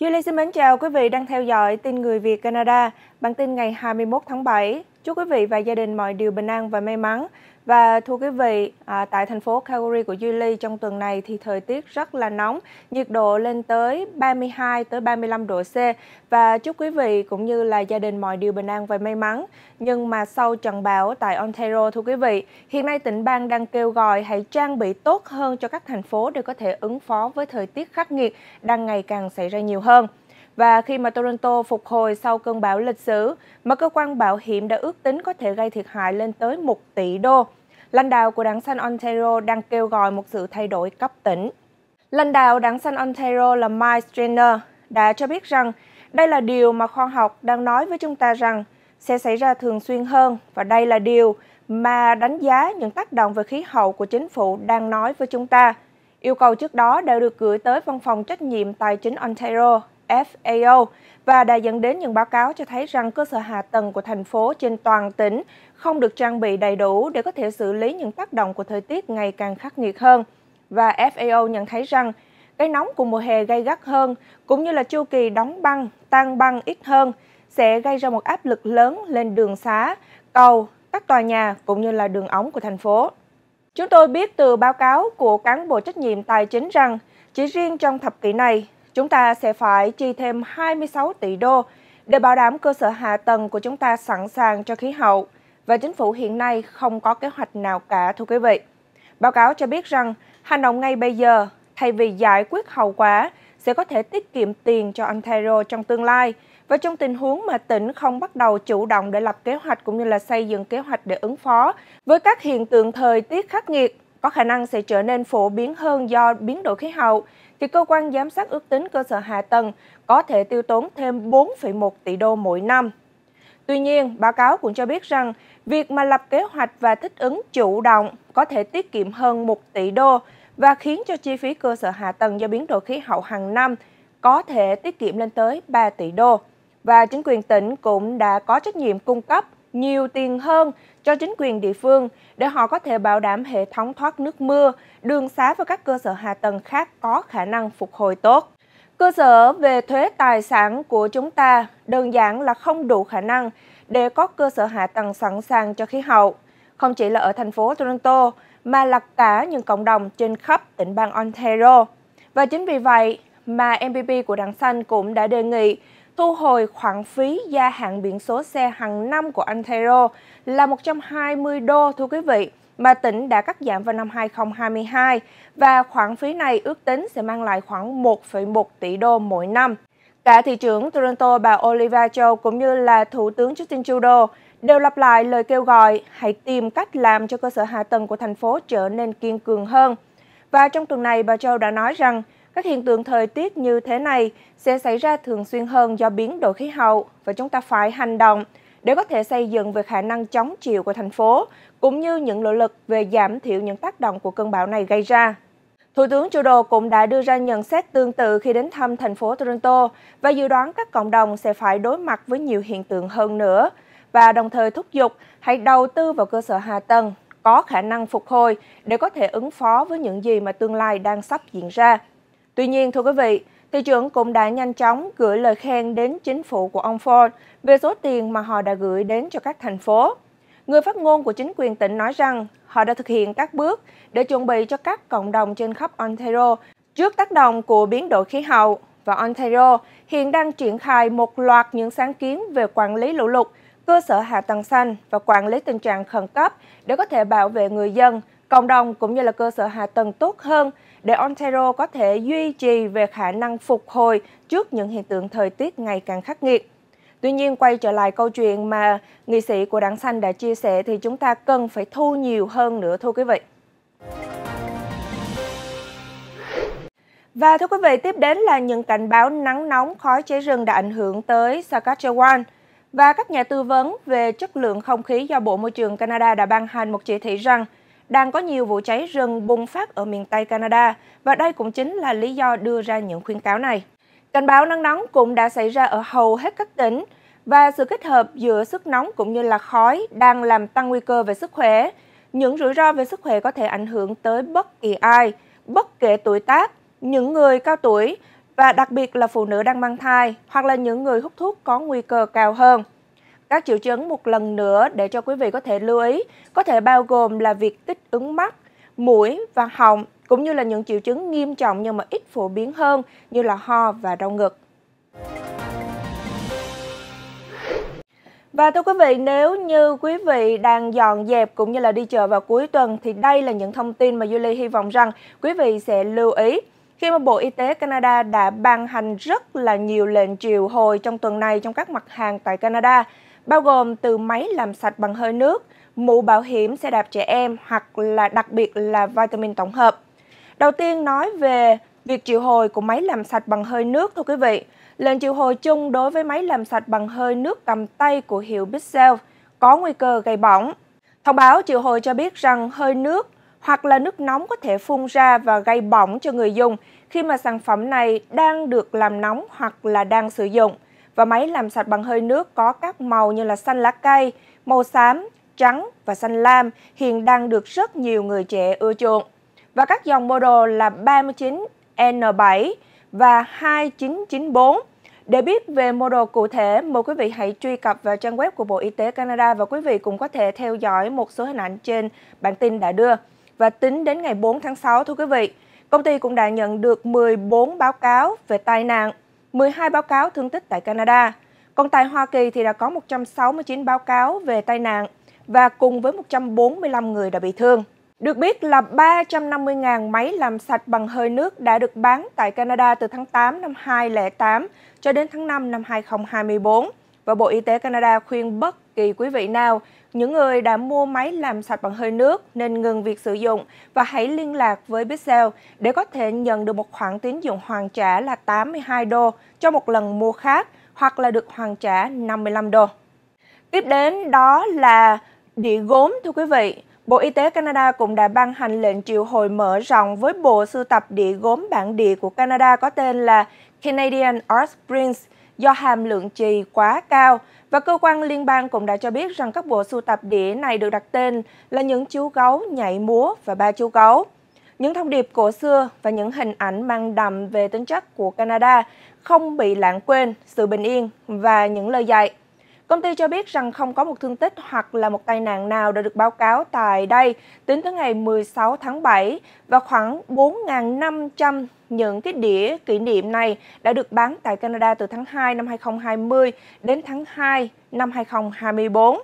Duy Lê xin mến chào quý vị đang theo dõi tin người Việt Canada, bản tin ngày 21 tháng 7. Chúc quý vị và gia đình mọi điều bình an và may mắn. Và thưa quý vị, à, tại thành phố Calgary của Julie trong tuần này thì thời tiết rất là nóng, nhiệt độ lên tới 32 tới 35 độ C và chúc quý vị cũng như là gia đình mọi điều bình an và may mắn. Nhưng mà sau trận bão tại Ontario thưa quý vị, hiện nay tỉnh bang đang kêu gọi hãy trang bị tốt hơn cho các thành phố để có thể ứng phó với thời tiết khắc nghiệt đang ngày càng xảy ra nhiều hơn. Và khi mà Toronto phục hồi sau cơn bão lịch sử, mà cơ quan bảo hiểm đã ước tính có thể gây thiệt hại lên tới 1 tỷ đô lãnh đạo của đảng xanh Ontario đang kêu gọi một sự thay đổi cấp tỉnh. Lãnh đạo đảng xanh Ontario là Mike Strainer đã cho biết rằng đây là điều mà khoa học đang nói với chúng ta rằng sẽ xảy ra thường xuyên hơn và đây là điều mà đánh giá những tác động về khí hậu của chính phủ đang nói với chúng ta. Yêu cầu trước đó đã được gửi tới Văn phòng Trách nhiệm Tài chính Ontario FAO và đã dẫn đến những báo cáo cho thấy rằng cơ sở hạ tầng của thành phố trên toàn tỉnh không được trang bị đầy đủ để có thể xử lý những tác động của thời tiết ngày càng khắc nghiệt hơn. Và FAO nhận thấy rằng cái nóng của mùa hè gay gắt hơn cũng như là chu kỳ đóng băng, tan băng ít hơn sẽ gây ra một áp lực lớn lên đường xá, cầu, các tòa nhà cũng như là đường ống của thành phố. Chúng tôi biết từ báo cáo của cán bộ trách nhiệm tài chính rằng chỉ riêng trong thập kỷ này, chúng ta sẽ phải chi thêm 26 tỷ đô để bảo đảm cơ sở hạ tầng của chúng ta sẵn sàng cho khí hậu và chính phủ hiện nay không có kế hoạch nào cả thưa quý vị. Báo cáo cho biết rằng hành động ngay bây giờ thay vì giải quyết hậu quả sẽ có thể tiết kiệm tiền cho Ontario trong tương lai và trong tình huống mà tỉnh không bắt đầu chủ động để lập kế hoạch cũng như là xây dựng kế hoạch để ứng phó với các hiện tượng thời tiết khắc nghiệt có khả năng sẽ trở nên phổ biến hơn do biến đổi khí hậu, thì cơ quan giám sát ước tính cơ sở hạ tầng có thể tiêu tốn thêm 4,1 tỷ đô mỗi năm. Tuy nhiên, báo cáo cũng cho biết rằng việc mà lập kế hoạch và thích ứng chủ động có thể tiết kiệm hơn 1 tỷ đô và khiến cho chi phí cơ sở hạ tầng do biến đổi khí hậu hàng năm có thể tiết kiệm lên tới 3 tỷ đô. Và chính quyền tỉnh cũng đã có trách nhiệm cung cấp nhiều tiền hơn cho chính quyền địa phương để họ có thể bảo đảm hệ thống thoát nước mưa, đường xá và các cơ sở hạ tầng khác có khả năng phục hồi tốt. Cơ sở về thuế tài sản của chúng ta đơn giản là không đủ khả năng để có cơ sở hạ tầng sẵn sàng cho khí hậu, không chỉ là ở thành phố Toronto mà là cả những cộng đồng trên khắp tỉnh bang Ontario. Và chính vì vậy mà MPP của Đảng Xanh cũng đã đề nghị thu hồi khoản phí gia hạn biển số xe hàng năm của Antero là 120 đô thưa quý vị mà tỉnh đã cắt giảm vào năm 2022 và khoản phí này ước tính sẽ mang lại khoảng 1,1 tỷ đô mỗi năm. Cả thị trưởng Toronto bà Olivia Chow cũng như là Thủ tướng Justin Trudeau đều lặp lại lời kêu gọi hãy tìm cách làm cho cơ sở hạ tầng của thành phố trở nên kiên cường hơn. Và trong tuần này, bà Châu đã nói rằng các hiện tượng thời tiết như thế này sẽ xảy ra thường xuyên hơn do biến đổi khí hậu và chúng ta phải hành động để có thể xây dựng về khả năng chống chịu của thành phố, cũng như những nỗ lực về giảm thiểu những tác động của cơn bão này gây ra. Thủ tướng Trudeau cũng đã đưa ra nhận xét tương tự khi đến thăm thành phố Toronto và dự đoán các cộng đồng sẽ phải đối mặt với nhiều hiện tượng hơn nữa và đồng thời thúc giục hãy đầu tư vào cơ sở hạ tầng có khả năng phục hồi để có thể ứng phó với những gì mà tương lai đang sắp diễn ra. Tuy nhiên, thưa quý vị, thị trưởng cũng đã nhanh chóng gửi lời khen đến chính phủ của ông Ford về số tiền mà họ đã gửi đến cho các thành phố. Người phát ngôn của chính quyền tỉnh nói rằng họ đã thực hiện các bước để chuẩn bị cho các cộng đồng trên khắp Ontario trước tác động của biến đổi khí hậu và Ontario hiện đang triển khai một loạt những sáng kiến về quản lý lũ lụt, cơ sở hạ tầng xanh và quản lý tình trạng khẩn cấp để có thể bảo vệ người dân, cộng đồng cũng như là cơ sở hạ tầng tốt hơn để Ontario có thể duy trì về khả năng phục hồi trước những hiện tượng thời tiết ngày càng khắc nghiệt. Tuy nhiên, quay trở lại câu chuyện mà nghị sĩ của Đảng Xanh đã chia sẻ thì chúng ta cần phải thu nhiều hơn nữa thưa quý vị. Và thưa quý vị, tiếp đến là những cảnh báo nắng nóng khói cháy rừng đã ảnh hưởng tới Saskatchewan. Và các nhà tư vấn về chất lượng không khí do Bộ Môi trường Canada đã ban hành một chỉ thị rằng – đang có nhiều vụ cháy rừng bùng phát ở miền Tây Canada và đây cũng chính là lý do đưa ra những khuyến cáo này. Cảnh báo nắng nóng cũng đã xảy ra ở hầu hết các tỉnh và sự kết hợp giữa sức nóng cũng như là khói đang làm tăng nguy cơ về sức khỏe. Những rủi ro về sức khỏe có thể ảnh hưởng tới bất kỳ ai, bất kể tuổi tác, những người cao tuổi và đặc biệt là phụ nữ đang mang thai hoặc là những người hút thuốc có nguy cơ cao hơn. Các triệu chứng một lần nữa để cho quý vị có thể lưu ý có thể bao gồm là việc kích ứng mắt, mũi và họng cũng như là những triệu chứng nghiêm trọng nhưng mà ít phổ biến hơn như là ho và đau ngực. Và thưa quý vị, nếu như quý vị đang dọn dẹp cũng như là đi chợ vào cuối tuần thì đây là những thông tin mà Julie hy vọng rằng quý vị sẽ lưu ý. Khi mà Bộ Y tế Canada đã ban hành rất là nhiều lệnh triệu hồi trong tuần này trong các mặt hàng tại Canada, bao gồm từ máy làm sạch bằng hơi nước, mũ bảo hiểm xe đạp trẻ em hoặc là đặc biệt là vitamin tổng hợp. Đầu tiên nói về việc triệu hồi của máy làm sạch bằng hơi nước thôi quý vị. Lệnh triệu hồi chung đối với máy làm sạch bằng hơi nước cầm tay của hiệu Bixel có nguy cơ gây bỏng. Thông báo triệu hồi cho biết rằng hơi nước hoặc là nước nóng có thể phun ra và gây bỏng cho người dùng khi mà sản phẩm này đang được làm nóng hoặc là đang sử dụng và máy làm sạch bằng hơi nước có các màu như là xanh lá cây, màu xám, trắng và xanh lam hiện đang được rất nhiều người trẻ ưa chuộng. Và các dòng model là 39N7 và 2994. Để biết về model cụ thể, mời quý vị hãy truy cập vào trang web của Bộ Y tế Canada và quý vị cũng có thể theo dõi một số hình ảnh trên bản tin đã đưa. Và tính đến ngày 4 tháng 6, thưa quý vị, công ty cũng đã nhận được 14 báo cáo về tai nạn 12 báo cáo thương tích tại Canada. Còn tại Hoa Kỳ thì đã có 169 báo cáo về tai nạn và cùng với 145 người đã bị thương. Được biết là 350.000 máy làm sạch bằng hơi nước đã được bán tại Canada từ tháng 8 năm 2008 cho đến tháng 5 năm 2024. Và Bộ Y tế Canada khuyên bất kỳ quý vị nào những người đã mua máy làm sạch bằng hơi nước nên ngừng việc sử dụng và hãy liên lạc với Bixel để có thể nhận được một khoản tín dụng hoàn trả là 82 đô cho một lần mua khác hoặc là được hoàn trả 55 đô. Tiếp đến đó là địa gốm thưa quý vị. Bộ Y tế Canada cũng đã ban hành lệnh triệu hồi mở rộng với bộ sưu tập địa gốm bản địa của Canada có tên là Canadian Art Prints do hàm lượng trì quá cao và cơ quan liên bang cũng đã cho biết rằng các bộ sưu tập đĩa này được đặt tên là những chú gấu nhảy múa và ba chú gấu. Những thông điệp cổ xưa và những hình ảnh mang đậm về tính chất của Canada không bị lãng quên, sự bình yên và những lời dạy. Công ty cho biết rằng không có một thương tích hoặc là một tai nạn nào đã được báo cáo tại đây tính tới ngày 16 tháng 7 và khoảng 4.500 những cái đĩa kỷ niệm này đã được bán tại Canada từ tháng 2 năm 2020 đến tháng 2 năm 2024.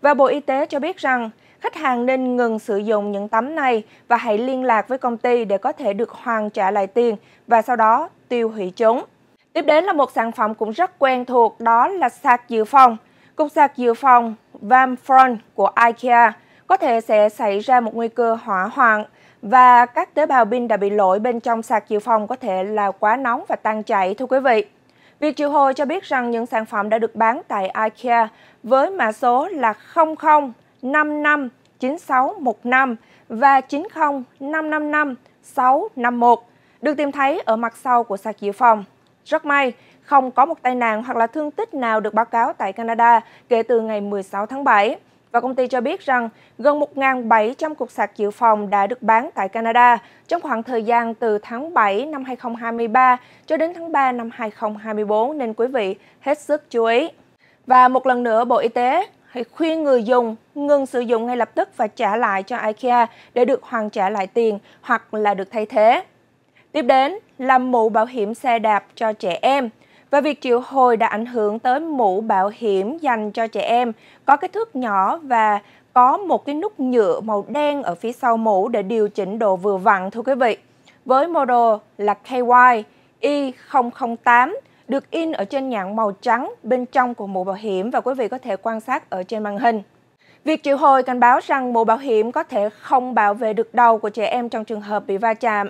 Và Bộ Y tế cho biết rằng khách hàng nên ngừng sử dụng những tấm này và hãy liên lạc với công ty để có thể được hoàn trả lại tiền và sau đó tiêu hủy chúng. Tiếp đến là một sản phẩm cũng rất quen thuộc đó là sạc dự phòng. Cục sạc dự phòng Vamfront của IKEA có thể sẽ xảy ra một nguy cơ hỏa hoạn và các tế bào pin đã bị lỗi bên trong sạc dự phòng có thể là quá nóng và tan chảy thưa quý vị. Việc triệu hồi cho biết rằng những sản phẩm đã được bán tại IKEA với mã số là 00559615 và 90555651 được tìm thấy ở mặt sau của sạc dự phòng. Rất may, không có một tai nạn hoặc là thương tích nào được báo cáo tại Canada kể từ ngày 16 tháng 7 và công ty cho biết rằng gần 1.700 cục sạc dự phòng đã được bán tại Canada trong khoảng thời gian từ tháng 7 năm 2023 cho đến tháng 3 năm 2024 nên quý vị hết sức chú ý. Và một lần nữa, Bộ Y tế hãy khuyên người dùng ngừng sử dụng ngay lập tức và trả lại cho IKEA để được hoàn trả lại tiền hoặc là được thay thế. Tiếp đến là mũ bảo hiểm xe đạp cho trẻ em. Và việc triệu hồi đã ảnh hưởng tới mũ bảo hiểm dành cho trẻ em có kích thước nhỏ và có một cái nút nhựa màu đen ở phía sau mũ để điều chỉnh độ vừa vặn thưa quý vị. Với model là KY Y008 được in ở trên nhãn màu trắng bên trong của mũ bảo hiểm và quý vị có thể quan sát ở trên màn hình. Việc triệu hồi cảnh báo rằng mũ bảo hiểm có thể không bảo vệ được đầu của trẻ em trong trường hợp bị va chạm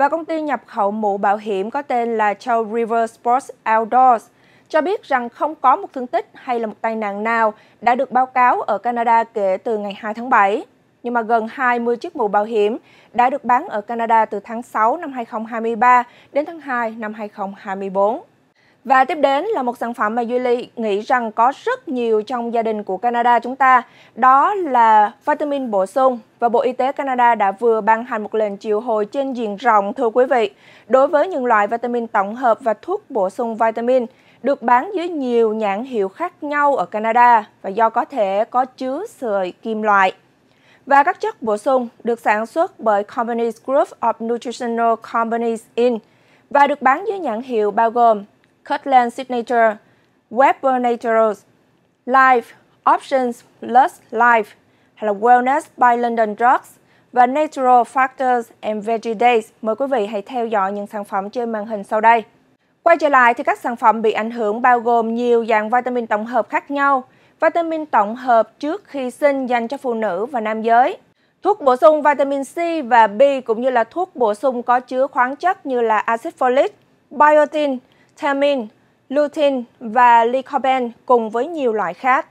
và công ty nhập khẩu mũ bảo hiểm có tên là Chow River Sports Outdoors cho biết rằng không có một thương tích hay là một tai nạn nào đã được báo cáo ở Canada kể từ ngày 2 tháng 7. Nhưng mà gần 20 chiếc mũ bảo hiểm đã được bán ở Canada từ tháng 6 năm 2023 đến tháng 2 năm 2024. Và tiếp đến là một sản phẩm mà Julie nghĩ rằng có rất nhiều trong gia đình của Canada chúng ta, đó là vitamin bổ sung. Và Bộ Y tế Canada đã vừa ban hành một lệnh triệu hồi trên diện rộng, thưa quý vị, đối với những loại vitamin tổng hợp và thuốc bổ sung vitamin được bán dưới nhiều nhãn hiệu khác nhau ở Canada và do có thể có chứa sợi kim loại. Và các chất bổ sung được sản xuất bởi Companies Group of Nutritional Companies Inc. và được bán dưới nhãn hiệu bao gồm Cutland Signature, Weber Naturals, Life, Options Plus Life hay là Wellness by London Drugs và Natural Factors and Veggie Days. Mời quý vị hãy theo dõi những sản phẩm trên màn hình sau đây. Quay trở lại thì các sản phẩm bị ảnh hưởng bao gồm nhiều dạng vitamin tổng hợp khác nhau, vitamin tổng hợp trước khi sinh dành cho phụ nữ và nam giới, thuốc bổ sung vitamin C và B cũng như là thuốc bổ sung có chứa khoáng chất như là axit folic, biotin, themin, lutein và lycopene cùng với nhiều loại khác.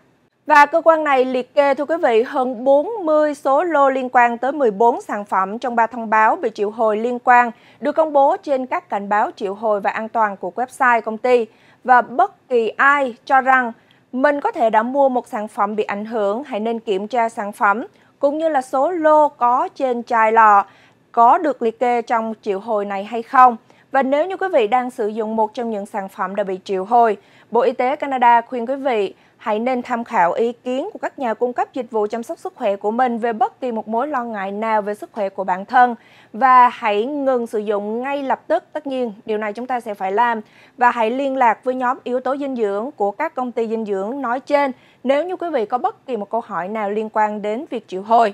Và cơ quan này liệt kê thưa quý vị hơn 40 số lô liên quan tới 14 sản phẩm trong ba thông báo bị triệu hồi liên quan được công bố trên các cảnh báo triệu hồi và an toàn của website công ty. Và bất kỳ ai cho rằng mình có thể đã mua một sản phẩm bị ảnh hưởng, hãy nên kiểm tra sản phẩm cũng như là số lô có trên chai lọ có được liệt kê trong triệu hồi này hay không. Và nếu như quý vị đang sử dụng một trong những sản phẩm đã bị triệu hồi, Bộ Y tế Canada khuyên quý vị hãy nên tham khảo ý kiến của các nhà cung cấp dịch vụ chăm sóc sức khỏe của mình về bất kỳ một mối lo ngại nào về sức khỏe của bản thân và hãy ngừng sử dụng ngay lập tức. Tất nhiên, điều này chúng ta sẽ phải làm và hãy liên lạc với nhóm yếu tố dinh dưỡng của các công ty dinh dưỡng nói trên nếu như quý vị có bất kỳ một câu hỏi nào liên quan đến việc triệu hồi.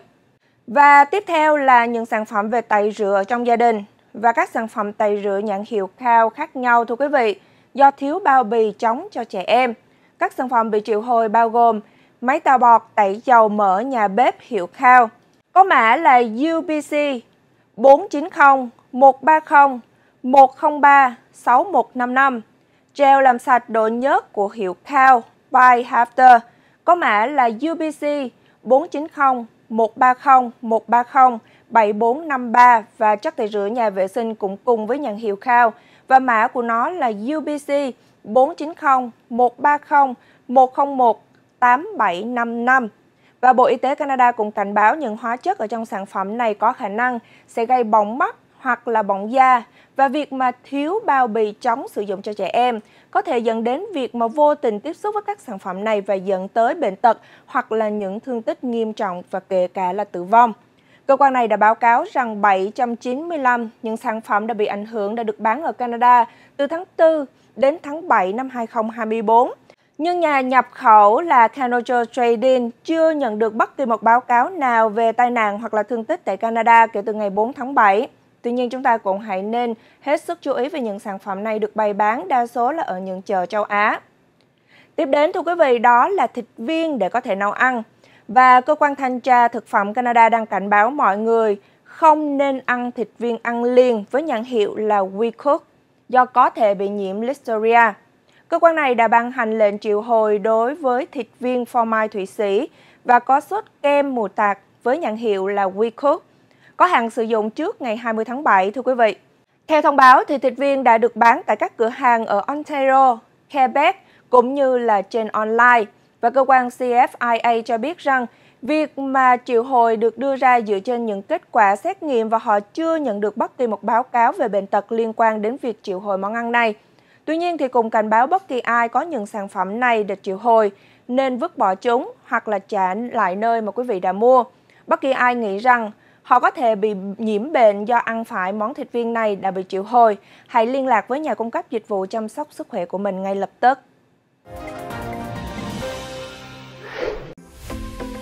Và tiếp theo là những sản phẩm về tẩy rửa trong gia đình và các sản phẩm tẩy rửa nhãn hiệu cao khác nhau thưa quý vị do thiếu bao bì chống cho trẻ em. Các sản phẩm bị triệu hồi bao gồm máy tạo bọt tẩy dầu mỡ nhà bếp hiệu Khao. Có mã là UBC 490 130 103 6155. Gel làm sạch độ nhớt của hiệu Khao by Hafter. Có mã là UBC 490 130 130 7453 và chất tẩy rửa nhà vệ sinh cũng cùng với nhãn hiệu Khao và mã của nó là UBC 490 130 101 8755. Và Bộ Y tế Canada cũng cảnh báo những hóa chất ở trong sản phẩm này có khả năng sẽ gây bỏng mắt hoặc là bỏng da và việc mà thiếu bao bì chống sử dụng cho trẻ em có thể dẫn đến việc mà vô tình tiếp xúc với các sản phẩm này và dẫn tới bệnh tật hoặc là những thương tích nghiêm trọng và kể cả là tử vong. Cơ quan này đã báo cáo rằng 795 những sản phẩm đã bị ảnh hưởng đã được bán ở Canada từ tháng 4 đến tháng 7 năm 2024. Nhưng nhà nhập khẩu là Canojo Trading chưa nhận được bất kỳ một báo cáo nào về tai nạn hoặc là thương tích tại Canada kể từ ngày 4 tháng 7. Tuy nhiên chúng ta cũng hãy nên hết sức chú ý về những sản phẩm này được bày bán đa số là ở những chợ châu Á. Tiếp đến thưa quý vị đó là thịt viên để có thể nấu ăn. Và cơ quan thanh tra thực phẩm Canada đang cảnh báo mọi người không nên ăn thịt viên ăn liền với nhãn hiệu là WeCook do có thể bị nhiễm Listeria. Cơ quan này đã ban hành lệnh triệu hồi đối với thịt viên phô mai thủy Sĩ và có sốt kem mù tạt với nhãn hiệu là WeCook, có hạn sử dụng trước ngày 20 tháng 7, thưa quý vị. Theo thông báo, thì thịt viên đã được bán tại các cửa hàng ở Ontario, Quebec cũng như là trên online. Và cơ quan CFIA cho biết rằng việc mà triệu hồi được đưa ra dựa trên những kết quả xét nghiệm và họ chưa nhận được bất kỳ một báo cáo về bệnh tật liên quan đến việc triệu hồi món ăn này. Tuy nhiên thì cùng cảnh báo bất kỳ ai có những sản phẩm này được triệu hồi nên vứt bỏ chúng hoặc là trả lại nơi mà quý vị đã mua. Bất kỳ ai nghĩ rằng họ có thể bị nhiễm bệnh do ăn phải món thịt viên này đã bị triệu hồi, hãy liên lạc với nhà cung cấp dịch vụ chăm sóc sức khỏe của mình ngay lập tức.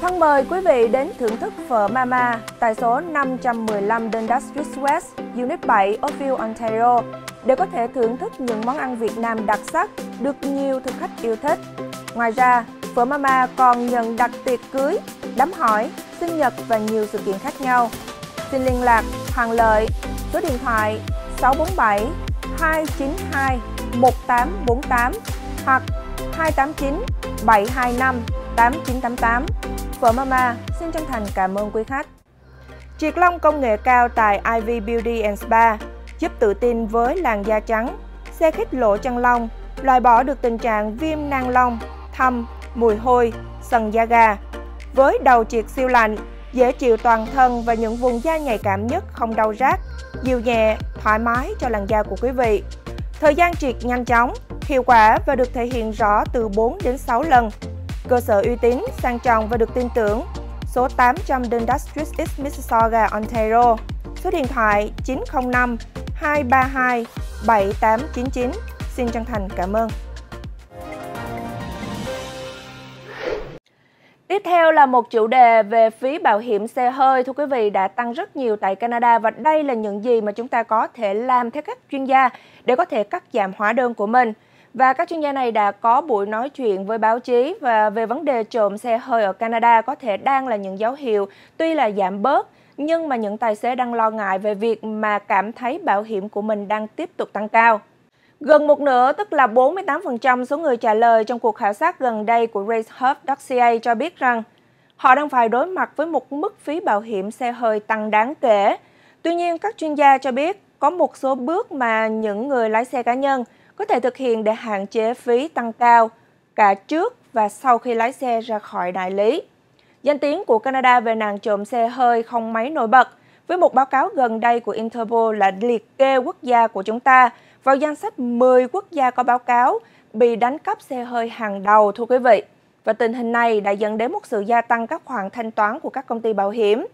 Thân mời quý vị đến thưởng thức phở Mama tại số 515 Dundas Street West, Unit 7, Oakville, Ontario để có thể thưởng thức những món ăn Việt Nam đặc sắc được nhiều thực khách yêu thích. Ngoài ra, phở Mama còn nhận đặt tiệc cưới, đám hỏi, sinh nhật và nhiều sự kiện khác nhau. Xin liên lạc Hoàng Lợi, số điện thoại 647 292 1848 hoặc 289 725 8988 Vợ Mama xin chân thành cảm ơn quý khách. Triệt long công nghệ cao tại IV Beauty and Spa giúp tự tin với làn da trắng, xe khít lỗ chân lông, loại bỏ được tình trạng viêm nang lông, thâm, mùi hôi, sần da gà. Với đầu triệt siêu lạnh, dễ chịu toàn thân và những vùng da nhạy cảm nhất không đau rát, dịu nhẹ, thoải mái cho làn da của quý vị. Thời gian triệt nhanh chóng, hiệu quả và được thể hiện rõ từ 4 đến 6 lần cơ sở uy tín, sang trọng và được tin tưởng. Số 800 Dundas Street East Mississauga, Ontario. Số điện thoại 905 232 7899. Xin chân thành cảm ơn. Tiếp theo là một chủ đề về phí bảo hiểm xe hơi. Thưa quý vị, đã tăng rất nhiều tại Canada và đây là những gì mà chúng ta có thể làm theo các chuyên gia để có thể cắt giảm hóa đơn của mình. Và các chuyên gia này đã có buổi nói chuyện với báo chí và về vấn đề trộm xe hơi ở Canada có thể đang là những dấu hiệu tuy là giảm bớt nhưng mà những tài xế đang lo ngại về việc mà cảm thấy bảo hiểm của mình đang tiếp tục tăng cao. Gần một nửa, tức là 48% số người trả lời trong cuộc khảo sát gần đây của RaceHub.ca cho biết rằng họ đang phải đối mặt với một mức phí bảo hiểm xe hơi tăng đáng kể. Tuy nhiên, các chuyên gia cho biết có một số bước mà những người lái xe cá nhân có thể thực hiện để hạn chế phí tăng cao cả trước và sau khi lái xe ra khỏi đại lý. Danh tiếng của Canada về nạn trộm xe hơi không mấy nổi bật, với một báo cáo gần đây của Interpol là liệt kê quốc gia của chúng ta vào danh sách 10 quốc gia có báo cáo bị đánh cắp xe hơi hàng đầu thưa quý vị. Và tình hình này đã dẫn đến một sự gia tăng các khoản thanh toán của các công ty bảo hiểm,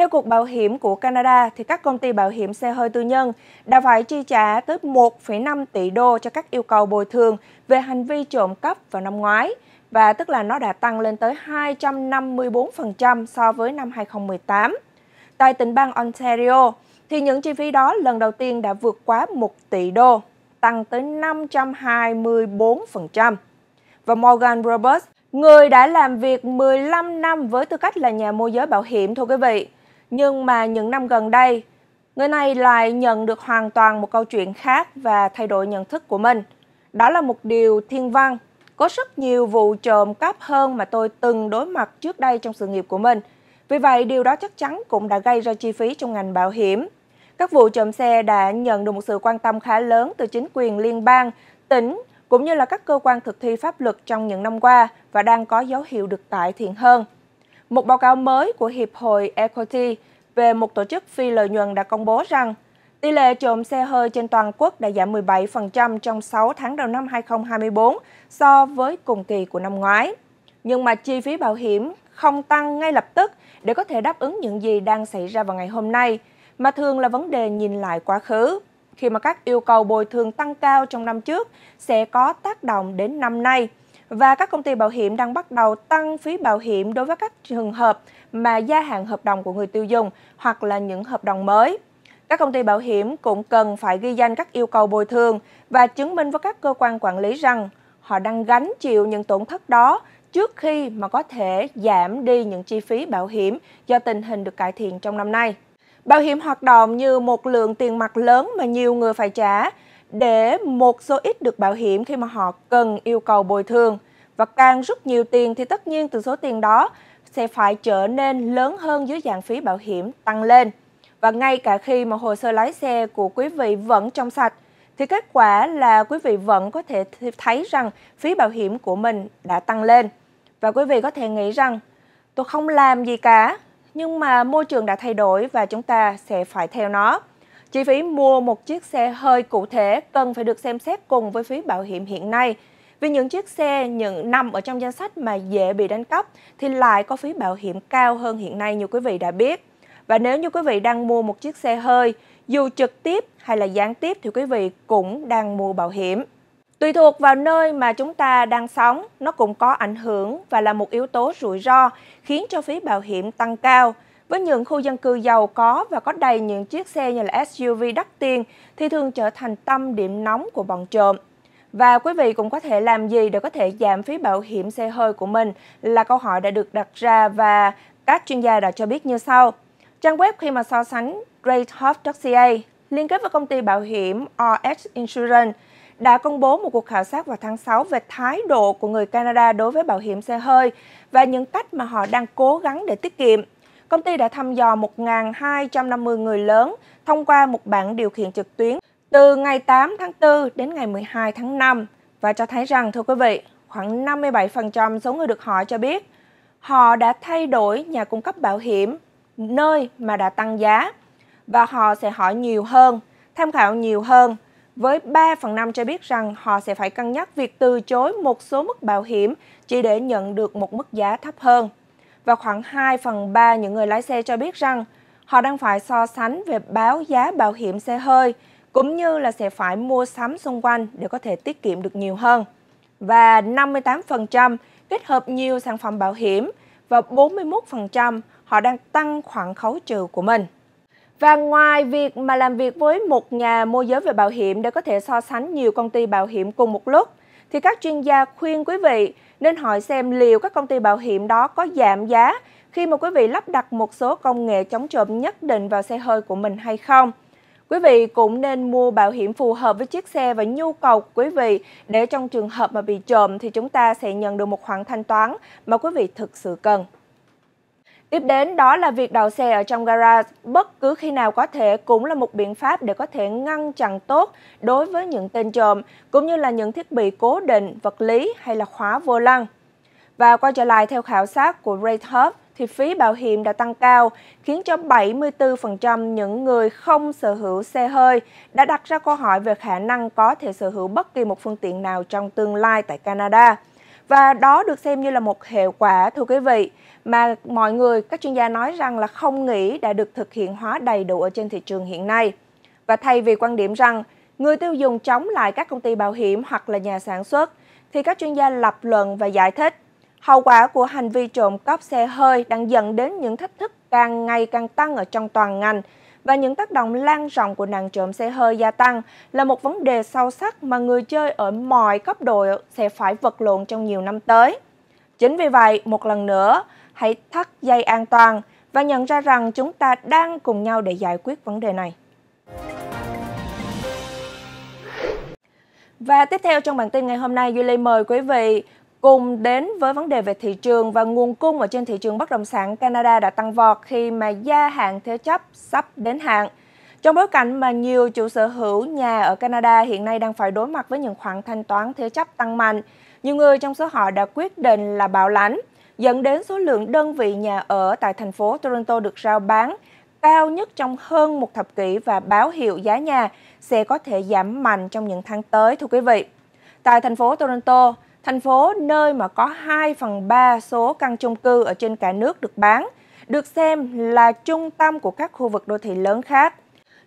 theo Cục Bảo hiểm của Canada, thì các công ty bảo hiểm xe hơi tư nhân đã phải chi trả tới 1,5 tỷ đô cho các yêu cầu bồi thường về hành vi trộm cắp vào năm ngoái, và tức là nó đã tăng lên tới 254% so với năm 2018. Tại tỉnh bang Ontario, thì những chi phí đó lần đầu tiên đã vượt quá 1 tỷ đô, tăng tới 524%. Và Morgan Roberts, người đã làm việc 15 năm với tư cách là nhà môi giới bảo hiểm, thưa quý vị, nhưng mà những năm gần đây, người này lại nhận được hoàn toàn một câu chuyện khác và thay đổi nhận thức của mình. Đó là một điều thiên văn. Có rất nhiều vụ trộm cắp hơn mà tôi từng đối mặt trước đây trong sự nghiệp của mình. Vì vậy, điều đó chắc chắn cũng đã gây ra chi phí trong ngành bảo hiểm. Các vụ trộm xe đã nhận được một sự quan tâm khá lớn từ chính quyền liên bang, tỉnh cũng như là các cơ quan thực thi pháp luật trong những năm qua và đang có dấu hiệu được cải thiện hơn. Một báo cáo mới của Hiệp hội Equity về một tổ chức phi lợi nhuận đã công bố rằng tỷ lệ trộm xe hơi trên toàn quốc đã giảm 17% trong 6 tháng đầu năm 2024 so với cùng kỳ của năm ngoái. Nhưng mà chi phí bảo hiểm không tăng ngay lập tức để có thể đáp ứng những gì đang xảy ra vào ngày hôm nay, mà thường là vấn đề nhìn lại quá khứ. Khi mà các yêu cầu bồi thường tăng cao trong năm trước sẽ có tác động đến năm nay – và các công ty bảo hiểm đang bắt đầu tăng phí bảo hiểm đối với các trường hợp mà gia hạn hợp đồng của người tiêu dùng hoặc là những hợp đồng mới. Các công ty bảo hiểm cũng cần phải ghi danh các yêu cầu bồi thường và chứng minh với các cơ quan quản lý rằng họ đang gánh chịu những tổn thất đó trước khi mà có thể giảm đi những chi phí bảo hiểm do tình hình được cải thiện trong năm nay. Bảo hiểm hoạt động như một lượng tiền mặt lớn mà nhiều người phải trả để một số ít được bảo hiểm khi mà họ cần yêu cầu bồi thường. Và càng rút nhiều tiền thì tất nhiên từ số tiền đó sẽ phải trở nên lớn hơn dưới dạng phí bảo hiểm tăng lên. Và ngay cả khi mà hồ sơ lái xe của quý vị vẫn trong sạch, thì kết quả là quý vị vẫn có thể thấy rằng phí bảo hiểm của mình đã tăng lên. Và quý vị có thể nghĩ rằng, tôi không làm gì cả, nhưng mà môi trường đã thay đổi và chúng ta sẽ phải theo nó. Chi phí mua một chiếc xe hơi cụ thể cần phải được xem xét cùng với phí bảo hiểm hiện nay. Vì những chiếc xe những nằm ở trong danh sách mà dễ bị đánh cắp thì lại có phí bảo hiểm cao hơn hiện nay như quý vị đã biết. Và nếu như quý vị đang mua một chiếc xe hơi, dù trực tiếp hay là gián tiếp thì quý vị cũng đang mua bảo hiểm. Tùy thuộc vào nơi mà chúng ta đang sống, nó cũng có ảnh hưởng và là một yếu tố rủi ro khiến cho phí bảo hiểm tăng cao. Với những khu dân cư giàu có và có đầy những chiếc xe như là SUV đắt tiền thì thường trở thành tâm điểm nóng của bọn trộm. Và quý vị cũng có thể làm gì để có thể giảm phí bảo hiểm xe hơi của mình là câu hỏi đã được đặt ra và các chuyên gia đã cho biết như sau. Trang web khi mà so sánh ratehof.ca liên kết với công ty bảo hiểm RX Insurance đã công bố một cuộc khảo sát vào tháng 6 về thái độ của người Canada đối với bảo hiểm xe hơi và những cách mà họ đang cố gắng để tiết kiệm công ty đã thăm dò 1.250 người lớn thông qua một bảng điều khiển trực tuyến từ ngày 8 tháng 4 đến ngày 12 tháng 5 và cho thấy rằng, thưa quý vị, khoảng 57% số người được hỏi cho biết họ đã thay đổi nhà cung cấp bảo hiểm nơi mà đã tăng giá và họ sẽ hỏi nhiều hơn, tham khảo nhiều hơn. Với 3 phần 5 cho biết rằng họ sẽ phải cân nhắc việc từ chối một số mức bảo hiểm chỉ để nhận được một mức giá thấp hơn và khoảng 2 phần 3 những người lái xe cho biết rằng họ đang phải so sánh về báo giá bảo hiểm xe hơi, cũng như là sẽ phải mua sắm xung quanh để có thể tiết kiệm được nhiều hơn. Và 58% kết hợp nhiều sản phẩm bảo hiểm và 41% họ đang tăng khoản khấu trừ của mình. Và ngoài việc mà làm việc với một nhà môi giới về bảo hiểm để có thể so sánh nhiều công ty bảo hiểm cùng một lúc, thì các chuyên gia khuyên quý vị nên hỏi xem liệu các công ty bảo hiểm đó có giảm giá khi mà quý vị lắp đặt một số công nghệ chống trộm nhất định vào xe hơi của mình hay không. Quý vị cũng nên mua bảo hiểm phù hợp với chiếc xe và nhu cầu của quý vị để trong trường hợp mà bị trộm thì chúng ta sẽ nhận được một khoản thanh toán mà quý vị thực sự cần. Tiếp đến đó là việc đậu xe ở trong garage bất cứ khi nào có thể cũng là một biện pháp để có thể ngăn chặn tốt đối với những tên trộm, cũng như là những thiết bị cố định, vật lý hay là khóa vô lăng. Và quay trở lại theo khảo sát của RateHub, thì phí bảo hiểm đã tăng cao, khiến cho 74% những người không sở hữu xe hơi đã đặt ra câu hỏi về khả năng có thể sở hữu bất kỳ một phương tiện nào trong tương lai tại Canada. Và đó được xem như là một hệ quả, thưa quý vị mà mọi người, các chuyên gia nói rằng là không nghĩ đã được thực hiện hóa đầy đủ ở trên thị trường hiện nay. Và thay vì quan điểm rằng người tiêu dùng chống lại các công ty bảo hiểm hoặc là nhà sản xuất, thì các chuyên gia lập luận và giải thích hậu quả của hành vi trộm cắp xe hơi đang dẫn đến những thách thức càng ngày càng tăng ở trong toàn ngành và những tác động lan rộng của nạn trộm xe hơi gia tăng là một vấn đề sâu sắc mà người chơi ở mọi cấp độ sẽ phải vật lộn trong nhiều năm tới. Chính vì vậy, một lần nữa, hãy thắt dây an toàn và nhận ra rằng chúng ta đang cùng nhau để giải quyết vấn đề này. Và tiếp theo trong bản tin ngày hôm nay, Duy Lê mời quý vị cùng đến với vấn đề về thị trường và nguồn cung ở trên thị trường bất động sản Canada đã tăng vọt khi mà gia hạn thế chấp sắp đến hạn. Trong bối cảnh mà nhiều chủ sở hữu nhà ở Canada hiện nay đang phải đối mặt với những khoản thanh toán thế chấp tăng mạnh, nhiều người trong số họ đã quyết định là bảo lãnh dẫn đến số lượng đơn vị nhà ở tại thành phố Toronto được rao bán cao nhất trong hơn một thập kỷ và báo hiệu giá nhà sẽ có thể giảm mạnh trong những tháng tới, thưa quý vị. Tại thành phố Toronto, thành phố nơi mà có 2 phần 3 số căn chung cư ở trên cả nước được bán, được xem là trung tâm của các khu vực đô thị lớn khác.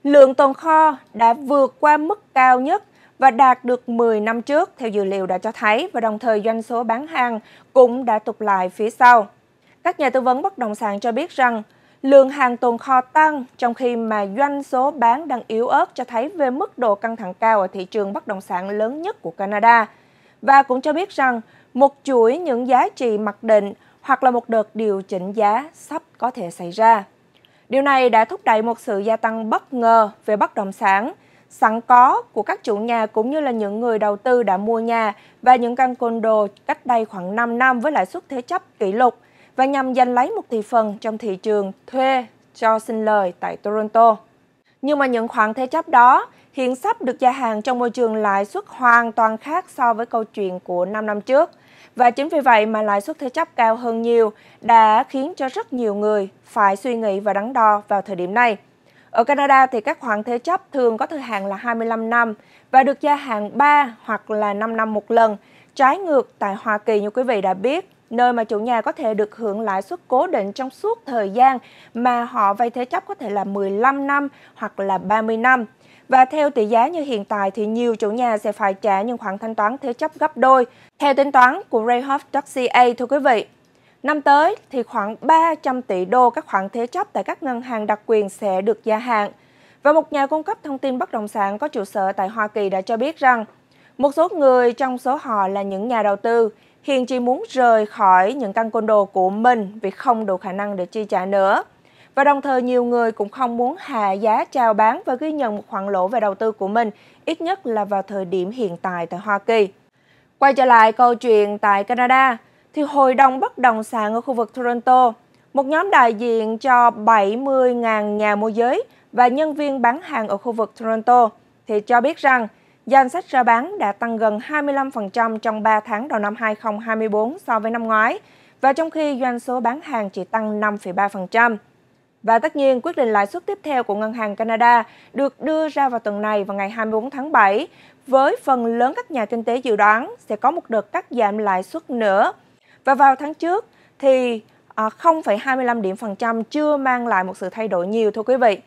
Lượng tồn kho đã vượt qua mức cao nhất và đạt được 10 năm trước theo dữ liệu đã cho thấy và đồng thời doanh số bán hàng cũng đã tụt lại phía sau. Các nhà tư vấn bất động sản cho biết rằng lượng hàng tồn kho tăng trong khi mà doanh số bán đang yếu ớt cho thấy về mức độ căng thẳng cao ở thị trường bất động sản lớn nhất của Canada và cũng cho biết rằng một chuỗi những giá trị mặc định hoặc là một đợt điều chỉnh giá sắp có thể xảy ra. Điều này đã thúc đẩy một sự gia tăng bất ngờ về bất động sản sẵn có của các chủ nhà cũng như là những người đầu tư đã mua nhà và những căn condo cách đây khoảng 5 năm với lãi suất thế chấp kỷ lục và nhằm giành lấy một thị phần trong thị trường thuê cho sinh lời tại Toronto. Nhưng mà những khoản thế chấp đó hiện sắp được gia hàng trong môi trường lãi suất hoàn toàn khác so với câu chuyện của 5 năm trước. Và chính vì vậy mà lãi suất thế chấp cao hơn nhiều đã khiến cho rất nhiều người phải suy nghĩ và đắn đo vào thời điểm này. Ở Canada thì các khoản thế chấp thường có thời hạn là 25 năm và được gia hạn 3 hoặc là 5 năm một lần, trái ngược tại Hoa Kỳ như quý vị đã biết, nơi mà chủ nhà có thể được hưởng lãi suất cố định trong suốt thời gian mà họ vay thế chấp có thể là 15 năm hoặc là 30 năm. Và theo tỷ giá như hiện tại thì nhiều chủ nhà sẽ phải trả những khoản thanh toán thế chấp gấp đôi. Theo tính toán của Rayhoff.ca thưa quý vị, Năm tới thì khoảng 300 tỷ đô các khoản thế chấp tại các ngân hàng đặc quyền sẽ được gia hạn. Và một nhà cung cấp thông tin bất động sản có trụ sở tại Hoa Kỳ đã cho biết rằng một số người trong số họ là những nhà đầu tư hiện chỉ muốn rời khỏi những căn côn đồ của mình vì không đủ khả năng để chi trả nữa. Và đồng thời nhiều người cũng không muốn hạ giá chào bán và ghi nhận một khoản lỗ về đầu tư của mình, ít nhất là vào thời điểm hiện tại tại Hoa Kỳ. Quay trở lại câu chuyện tại Canada, thì Hội đồng Bất động sản ở khu vực Toronto, một nhóm đại diện cho 70.000 nhà môi giới và nhân viên bán hàng ở khu vực Toronto, thì cho biết rằng danh sách ra bán đã tăng gần 25% trong 3 tháng đầu năm 2024 so với năm ngoái, và trong khi doanh số bán hàng chỉ tăng 5,3%. Và tất nhiên, quyết định lãi suất tiếp theo của Ngân hàng Canada được đưa ra vào tuần này vào ngày 24 tháng 7, với phần lớn các nhà kinh tế dự đoán sẽ có một đợt cắt giảm lãi suất nữa và vào tháng trước thì 0,25 à, điểm phần trăm chưa mang lại một sự thay đổi nhiều thưa quý vị.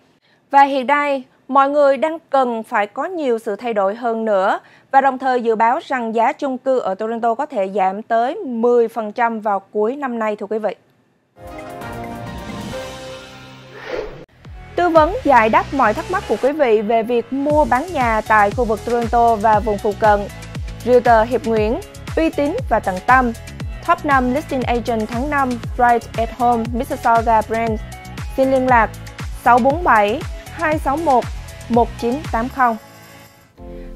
Và hiện nay, mọi người đang cần phải có nhiều sự thay đổi hơn nữa và đồng thời dự báo rằng giá chung cư ở Toronto có thể giảm tới 10% vào cuối năm nay thưa quý vị. Tư vấn giải đáp mọi thắc mắc của quý vị về việc mua bán nhà tại khu vực Toronto và vùng phụ cận. Realtor Hiệp Nguyễn, uy tín và tận tâm, Top 5 Listing Agent tháng 5 Right at Home Mississauga Brands. Xin liên lạc 647 261 1980.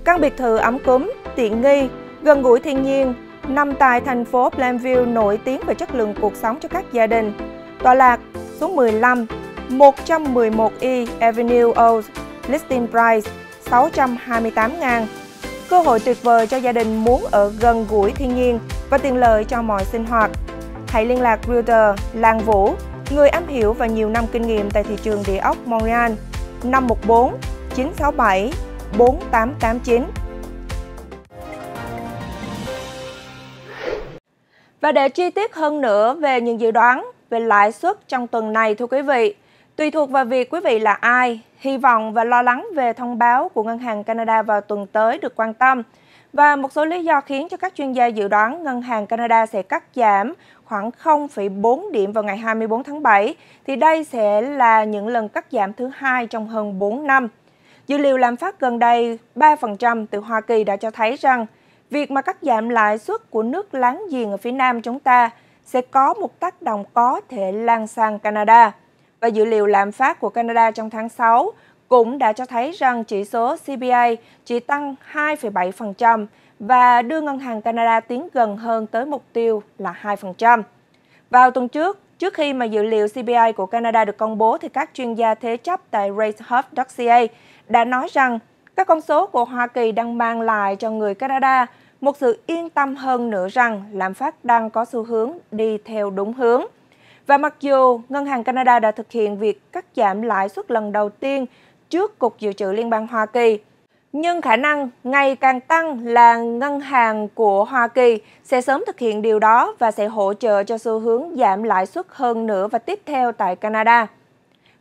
Căn biệt thự ấm cúm, tiện nghi, gần gũi thiên nhiên, nằm tại thành phố Plainview nổi tiếng về chất lượng cuộc sống cho các gia đình. tòa lạc số 15, 111E Avenue Old, listing price 628 ngàn. Cơ hội tuyệt vời cho gia đình muốn ở gần gũi thiên nhiên và tiện lợi cho mọi sinh hoạt. Hãy liên lạc realtor Lan Vũ, người am hiểu và nhiều năm kinh nghiệm tại thị trường địa ốc Montreal 514 967 4889. Và để chi tiết hơn nữa về những dự đoán về lãi suất trong tuần này thưa quý vị, tùy thuộc vào việc quý vị là ai, hy vọng và lo lắng về thông báo của Ngân hàng Canada vào tuần tới được quan tâm – và một số lý do khiến cho các chuyên gia dự đoán ngân hàng Canada sẽ cắt giảm khoảng 0,4 điểm vào ngày 24 tháng 7, thì đây sẽ là những lần cắt giảm thứ hai trong hơn 4 năm. Dữ liệu lạm phát gần đây 3% từ Hoa Kỳ đã cho thấy rằng việc mà cắt giảm lãi suất của nước láng giềng ở phía Nam chúng ta sẽ có một tác động có thể lan sang Canada. Và dữ liệu lạm phát của Canada trong tháng 6 cũng đã cho thấy rằng chỉ số CPI chỉ tăng 2,7% và đưa ngân hàng Canada tiến gần hơn tới mục tiêu là 2%. Vào tuần trước, trước khi mà dữ liệu CPI của Canada được công bố thì các chuyên gia thế chấp tại ratehub.ca đã nói rằng các con số của Hoa Kỳ đang mang lại cho người Canada một sự yên tâm hơn nữa rằng lạm phát đang có xu hướng đi theo đúng hướng. Và mặc dù Ngân hàng Canada đã thực hiện việc cắt giảm lãi suất lần đầu tiên trước Cục Dự trữ Liên bang Hoa Kỳ. Nhưng khả năng ngày càng tăng là ngân hàng của Hoa Kỳ sẽ sớm thực hiện điều đó và sẽ hỗ trợ cho xu hướng giảm lãi suất hơn nữa và tiếp theo tại Canada.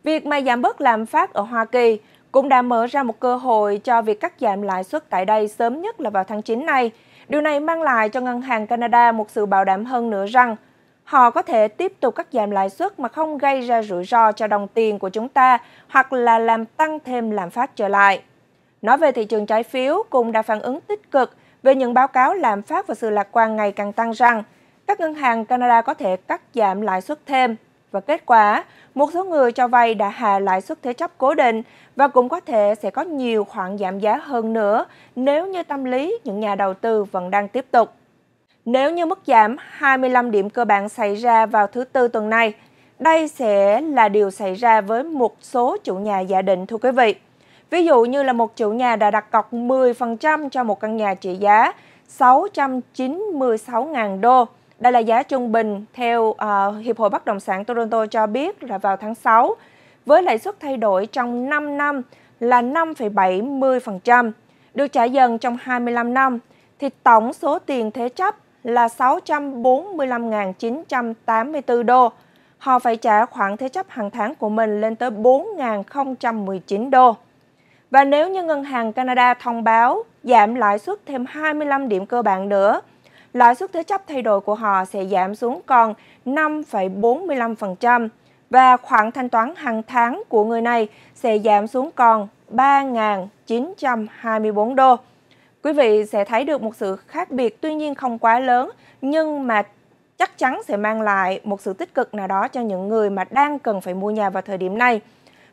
Việc mà giảm bớt lạm phát ở Hoa Kỳ cũng đã mở ra một cơ hội cho việc cắt giảm lãi suất tại đây sớm nhất là vào tháng 9 này. Điều này mang lại cho Ngân hàng Canada một sự bảo đảm hơn nữa rằng họ có thể tiếp tục cắt giảm lãi suất mà không gây ra rủi ro cho đồng tiền của chúng ta hoặc là làm tăng thêm lạm phát trở lại. Nói về thị trường trái phiếu cũng đã phản ứng tích cực về những báo cáo lạm phát và sự lạc quan ngày càng tăng rằng các ngân hàng Canada có thể cắt giảm lãi suất thêm. Và kết quả, một số người cho vay đã hạ lãi suất thế chấp cố định và cũng có thể sẽ có nhiều khoản giảm giá hơn nữa nếu như tâm lý những nhà đầu tư vẫn đang tiếp tục nếu như mức giảm 25 điểm cơ bản xảy ra vào thứ Tư tuần này. Đây sẽ là điều xảy ra với một số chủ nhà giả định thưa quý vị. Ví dụ như là một chủ nhà đã đặt cọc 10% cho một căn nhà trị giá 696.000 đô. Đây là giá trung bình theo uh, Hiệp hội Bất động sản Toronto cho biết là vào tháng 6, với lãi suất thay đổi trong 5 năm là 5,70%, được trả dần trong 25 năm, thì tổng số tiền thế chấp là 645.984 đô. Họ phải trả khoản thế chấp hàng tháng của mình lên tới 4.019 đô. Và nếu như Ngân hàng Canada thông báo giảm lãi suất thêm 25 điểm cơ bản nữa, lãi suất thế chấp thay đổi của họ sẽ giảm xuống còn 5,45% và khoản thanh toán hàng tháng của người này sẽ giảm xuống còn 3.924 đô. Quý vị sẽ thấy được một sự khác biệt tuy nhiên không quá lớn nhưng mà chắc chắn sẽ mang lại một sự tích cực nào đó cho những người mà đang cần phải mua nhà vào thời điểm này.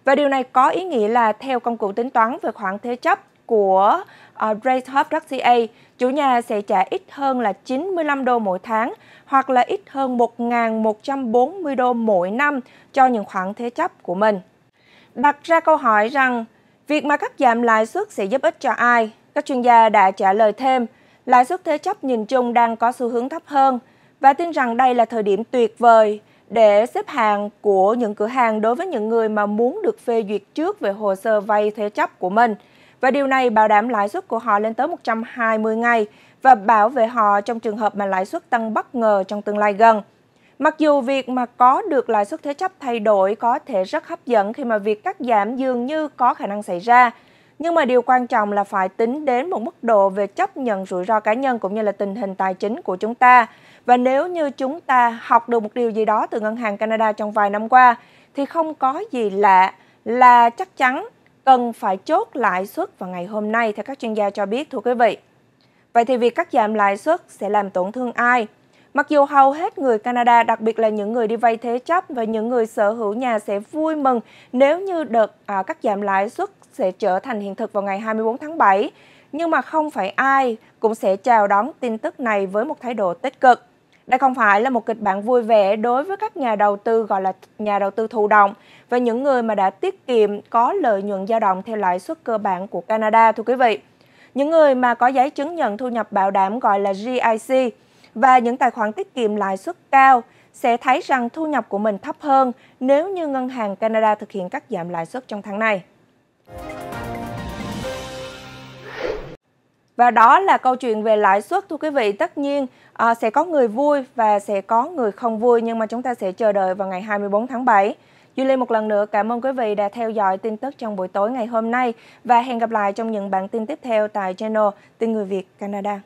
Và điều này có ý nghĩa là theo công cụ tính toán về khoản thế chấp của ờ, uh, RateHub.ca, chủ nhà sẽ trả ít hơn là 95 đô mỗi tháng hoặc là ít hơn 1.140 đô mỗi năm cho những khoản thế chấp của mình. Đặt ra câu hỏi rằng, việc mà cắt giảm lãi suất sẽ giúp ích cho ai? Các chuyên gia đã trả lời thêm, lãi suất thế chấp nhìn chung đang có xu hướng thấp hơn và tin rằng đây là thời điểm tuyệt vời để xếp hàng của những cửa hàng đối với những người mà muốn được phê duyệt trước về hồ sơ vay thế chấp của mình. Và điều này bảo đảm lãi suất của họ lên tới 120 ngày và bảo vệ họ trong trường hợp mà lãi suất tăng bất ngờ trong tương lai gần. Mặc dù việc mà có được lãi suất thế chấp thay đổi có thể rất hấp dẫn khi mà việc cắt giảm dường như có khả năng xảy ra, nhưng mà điều quan trọng là phải tính đến một mức độ về chấp nhận rủi ro cá nhân cũng như là tình hình tài chính của chúng ta. Và nếu như chúng ta học được một điều gì đó từ Ngân hàng Canada trong vài năm qua thì không có gì lạ là chắc chắn cần phải chốt lãi suất vào ngày hôm nay theo các chuyên gia cho biết thưa quý vị. Vậy thì việc cắt giảm lãi suất sẽ làm tổn thương ai? Mặc dù hầu hết người Canada, đặc biệt là những người đi vay thế chấp và những người sở hữu nhà sẽ vui mừng nếu như đợt à, cắt giảm lãi suất sẽ trở thành hiện thực vào ngày 24 tháng 7, nhưng mà không phải ai cũng sẽ chào đón tin tức này với một thái độ tích cực. Đây không phải là một kịch bản vui vẻ đối với các nhà đầu tư gọi là nhà đầu tư thụ động và những người mà đã tiết kiệm có lợi nhuận dao động theo lãi suất cơ bản của Canada thưa quý vị. Những người mà có giấy chứng nhận thu nhập bảo đảm gọi là GIC và những tài khoản tiết kiệm lãi suất cao sẽ thấy rằng thu nhập của mình thấp hơn nếu như ngân hàng Canada thực hiện các giảm lãi suất trong tháng này. Và đó là câu chuyện về lãi suất thưa quý vị. Tất nhiên à, sẽ có người vui và sẽ có người không vui nhưng mà chúng ta sẽ chờ đợi vào ngày 24 tháng 7. Duy một lần nữa cảm ơn quý vị đã theo dõi tin tức trong buổi tối ngày hôm nay và hẹn gặp lại trong những bản tin tiếp theo tại channel Tin Người Việt Canada.